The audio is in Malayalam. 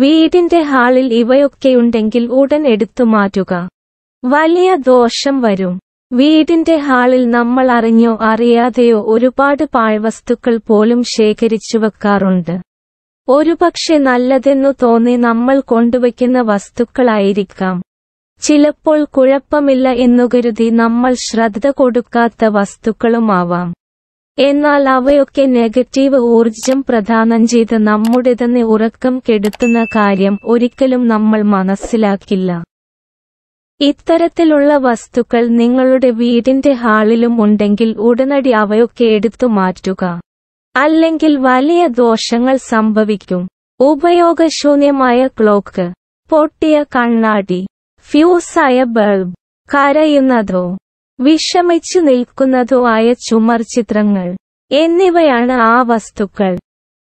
വീടിന്റെ ഹാളിൽ ഇവയൊക്കെയുണ്ടെങ്കിൽ ഉടൻ എടുത്തു മാറ്റുക വലിയ ദോഷം വരും വീടിന്റെ ഹാളിൽ നമ്മൾ അറിഞ്ഞോ അറിയാതെയോ ഒരുപാട് പാഴ്വസ്തുക്കൾ പോലും ശേഖരിച്ചു വെക്കാറുണ്ട് ഒരുപക്ഷെ നല്ലതെന്നു തോന്നി നമ്മൾ കൊണ്ടുവയ്ക്കുന്ന വസ്തുക്കളായിരിക്കാം ചിലപ്പോൾ കുഴപ്പമില്ല എന്നു കരുതി നമ്മൾ ശ്രദ്ധ കൊടുക്കാത്ത വസ്തുക്കളുമാവാം എന്നാൽ അവയൊക്കെ നെഗറ്റീവ് ഊർജം പ്രദാനം ചെയ്ത് നമ്മുടെ തന്നെ ഉറക്കം കെടുത്തുന്ന കാര്യം ഒരിക്കലും നമ്മൾ മനസ്സിലാക്കില്ല ഇത്തരത്തിലുള്ള വസ്തുക്കൾ നിങ്ങളുടെ വീടിന്റെ ഹാളിലും ഉണ്ടെങ്കിൽ ഉടനടി അവയൊക്കെ എടുത്തു മാറ്റുക അല്ലെങ്കിൽ വലിയ ദോഷങ്ങൾ സംഭവിക്കും ഉപയോഗശൂന്യമായ ക്ലോക്ക് പൊട്ടിയ കണ്ണാടി ഫ്യൂസായ ബൾബ് കരയുന്നതോ വിഷമിച്ചു നിൽക്കുന്നതോ ആയ ചുമർചിത്രങ്ങൾ എന്നിവയാണ് ആ വസ്തുക്കൾ